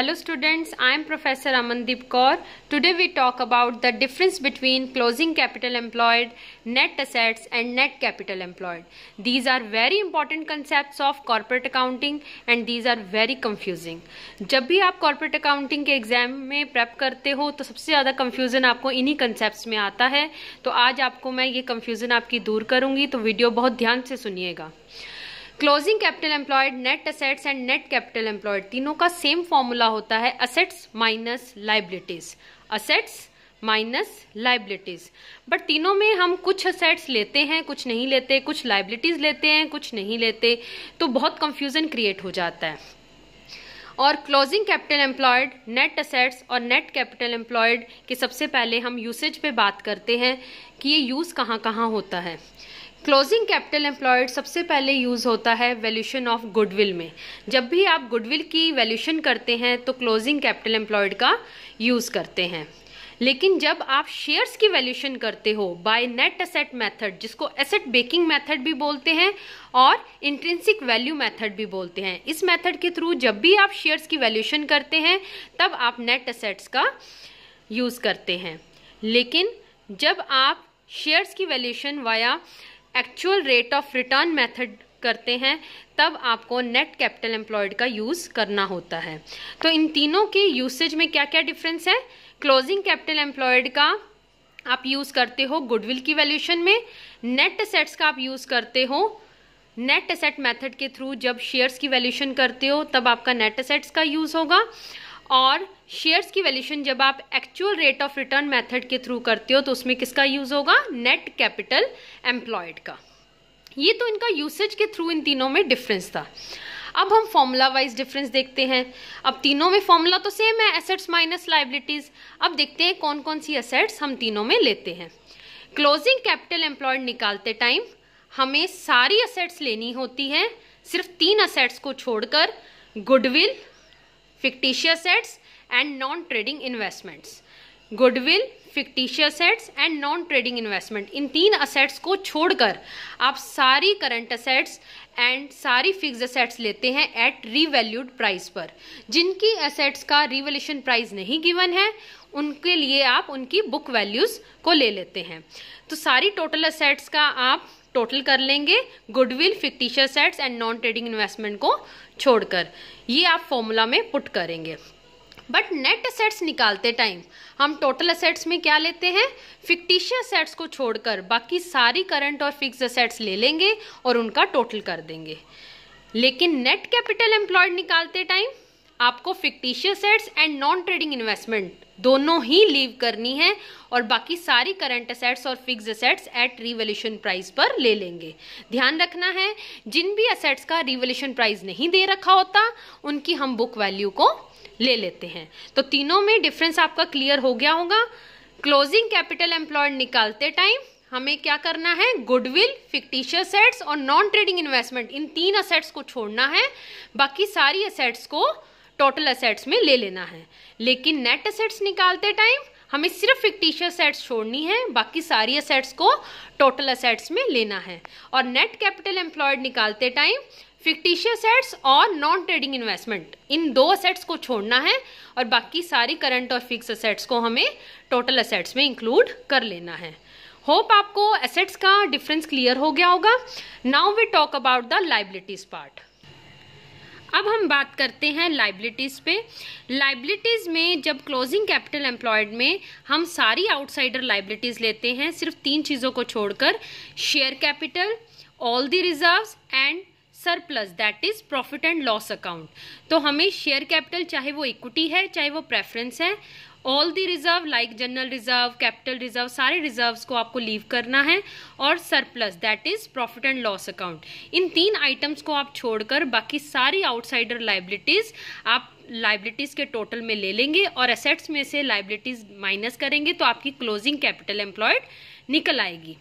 Hello students, I am Professor Amandeep Kaur. Today we talk about the difference between closing capital employed, net assets and net capital employed. These are very important concepts of corporate accounting and these are very confusing. जब भी आप corporate accounting के exam में prep करते हो तो सबसे ज़्यादा confusion आपको इन्हीं concepts में आता है तो आज आपको मैं ये confusion आपकी दूर करूँगी तो वीडियो बहुत ध्यान से सुनिएगा closing capital employed net assets and net capital employed तीनों का सेम फॉर्मूला होता है assets minus liabilities assets minus liabilities but तीनों में हम कुछ असेट्स लेते हैं कुछ नहीं लेते कुछ लाइबिलिटीज लेते हैं कुछ नहीं लेते तो बहुत कंफ्यूजन क्रिएट हो जाता है और closing capital employed net assets और नेट कैपिटल एम्प्लॉयड के सबसे पहले हम यूसेज पे बात करते हैं कि ये यूज़ कहाँ कहाँ होता है क्लोजिंग कैपिटल एम्प्लॉयड सबसे पहले यूज़ होता है वैल्यूशन ऑफ गुडविल में जब भी आप गुडविल की वैल्यूशन करते हैं तो क्लोजिंग कैपिटल एम्प्लॉयड का यूज़ करते हैं लेकिन जब आप शेयर्स की वैल्यूशन करते हो बाय नेट असेट मेथड जिसको एसेट बेकिंग मेथड भी बोलते हैं और इंट्रेंसिक वैल्यू मेथड भी बोलते हैं इस मेथड के थ्रू जब भी आप शेयर्स की वैल्यूशन करते हैं तब आप नेट असेट्स का यूज़ करते हैं लेकिन जब आप शेयर्स की valuation via actual rate of return method करते हैं तब आपको नेट कैपिटल एम्प्लॉयड का यूज़ करना होता है तो इन तीनों के यूसेज में क्या क्या डिफरेंस है क्लोजिंग कैपिटल एम्प्लॉयड का आप यूज़ करते हो गुडविल की वैल्यूशन में नेट असेट्स का आप यूज़ करते हो नेट असेट मेथड के थ्रू जब शेयर्स की वैल्यूशन करते हो तब आपका नेट असेट्स का यूज़ होगा और शेयर्स की वैल्यूशन जब आप actual rate of return method के थ्रू करते हो तो उसमें किसका यूज होगा नेट कैपिटल एम्प्लॉयड का ये तो इनका यूसेज के थ्रू इन तीनों में डिफरेंस था अब हम फॉर्मूला वाइज डिफरेंस देखते हैं अब तीनों में फॉर्मूला तो सेम है एसेट्स माइनस लाइबिलिटीज अब देखते हैं कौन कौन सी एसेट्स हम तीनों में लेते हैं क्लोजिंग कैपिटल एम्प्लॉयड निकालते टाइम हमें सारी असेट्स लेनी होती है सिर्फ तीन असेट्स को छोड़कर goodwill fictitious assets and non trading investments goodwill fictitious assets and non trading investment इन तीन असेट्स को छोड़कर आप सारी करंट असेट्स एंड सारी फिक्स असेट्स लेते हैं एट रीवैल्यूड प्राइस पर जिनकी असेट्स का रिवेल्यूशन प्राइस नहीं गिवन है उनके लिए आप उनकी बुक वैल्यूज़ को ले लेते हैं तो सारी टोटल असेट्स का आप टोटल कर लेंगे goodwill fictitious assets and non trading investment को छोड़कर ये आप फॉर्मूला में पुट करेंगे बट नेट असेट्स निकालते टाइम हम टोटल असेट्स में क्या लेते हैं फिक्टिशियस असेट्स को छोड़कर बाकी सारी करंट और फिक्स असेट्स ले लेंगे और उनका टोटल कर देंगे लेकिन नेट कैपिटल एम्प्लॉयड निकालते टाइम आपको fictitious assets and non trading investment दोनों ही लीव करनी है और बाकी सारी करंट असेट्स और fixed assets at revaluation price पर ले लेंगे ध्यान रखना है जिन भी असेट्स का रिवोल्यूशन प्राइस नहीं दे रखा होता उनकी हम बुक वैल्यू को ले लेते हैं तो तीनों में डिफरेंस आपका क्लियर हो गया होगा क्लोजिंग कैपिटल एम्प्लॉयड निकालते टाइम हमें क्या करना है गुडविल फिक्टिशियस सेट्स और नॉन ट्रेडिंग इन्वेस्टमेंट इन तीन असेट्स को छोड़ना है बाकी सारी असेट्स को टोटल असेट्स में ले लेना है लेकिन नेट असेट्स निकालते टाइम हमें सिर्फ फिक्टिशियस असेट्स छोड़नी है बाकी सारी असेट्स को टोटल असेट्स में लेना है और नेट कैपिटल एम्प्लॉयड निकालते टाइम फिक्टिशियस असेट्स और नॉन ट्रेडिंग इन्वेस्टमेंट इन दो असेट्स को छोड़ना है और बाकी सारी करंट और फिक्स असेट्स को हमें टोटल असेट्स में इंक्लूड कर लेना है होप आपको एसेट्स का डिफरेंस क्लियर हो गया होगा now we talk about the liabilities part अब हम बात करते हैं लाइबिलिटीज़ पे लाइबिलिटीज़ में जब क्लोजिंग कैपिटल एम्प्लॉयड में हम सारी आउटसाइडर लाइबिलिटीज़ लेते हैं सिर्फ तीन चीज़ों को छोड़कर share capital all the reserves and surplus that is profit and loss account तो हमें शेयर कैपिटल चाहे वो इक्विटी है चाहे वो प्रेफरेंस है all the reserve like general reserve capital reserve सारे रिजर्व को आपको लीव करना है और surplus that is profit and loss account इन तीन आइटम्स को आप छोड़कर बाकी सारी आउटसाइडर लाइबिलिटीज़ आप लाइबिलिटीज़ के टोटल में ले लेंगे और एसेट्स में से लाइबिलिटीज़ माइनस करेंगे तो आपकी क्लोजिंग कैपिटल एम्प्लॉयड निकल आएगी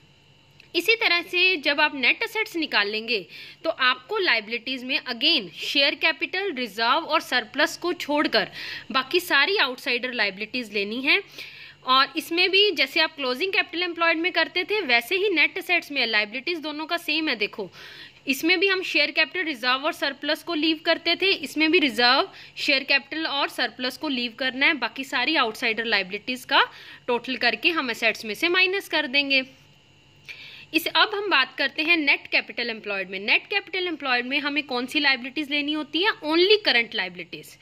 इसी तरह से जब आप नेट असेट्स निकाल लेंगे तो आपको लाइबिलिटीज़ में अगेन शेयर कैपिटल रिजर्व और सरप्लस को छोड़कर बाकी सारी आउटसाइडर लाइबिलिटीज़ लेनी है और इसमें भी जैसे आप क्लोजिंग कैपिटल एम्प्लॉयड में करते थे वैसे ही नेट असेट्स में लाइबिलिटीज़ दोनों का सेम है देखो इसमें भी हम शेयर कैपिटल रिजर्व और सरप्लस को लीव करते थे इसमें भी रिजर्व शेयर कैपिटल और सरप्लस को लीव करना है बाकी सारी आउटसाइडर लाइबिलिटीज़ का टोटल करके हम असेट्स में से माइनस कर देंगे इस अब हम बात करते हैं नेट कैपिटल एम्प्लॉयड में नेट कैपिटल एम्प्लॉयड में हमें कौन सी लाइबिलिटीज़ लेनी होती है only current liabilities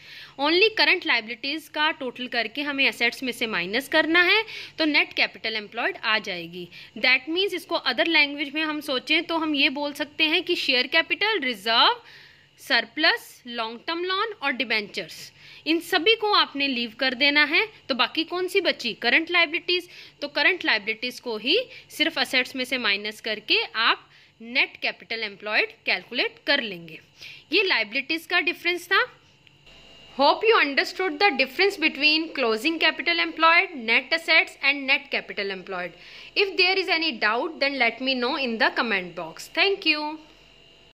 only current liabilities का टोटल करके हमें एसेट्स में से माइनस करना है तो नेट कैपिटल एम्प्लॉयड आ जाएगी दैट मीन्स इसको अदर लैंग्वेज में हम सोचें तो हम ये बोल सकते हैं कि share capital reserve surplus long term loan और डिबेंचर्स इन सभी को आपने लीव कर देना है तो बाकी कौन सी बची करंट लाइबिलिटीज तो करंट लाइबिलिटीज को ही सिर्फ असेट्स में से माइनस करके आप नेट कैपिटल एम्प्लॉयड कैलकुलेट कर लेंगे ये लाइबिलिटीज का डिफरेंस था hope you understood the difference between closing capital employed net assets and net capital employed if there is any doubt then let me know in the comment box thank you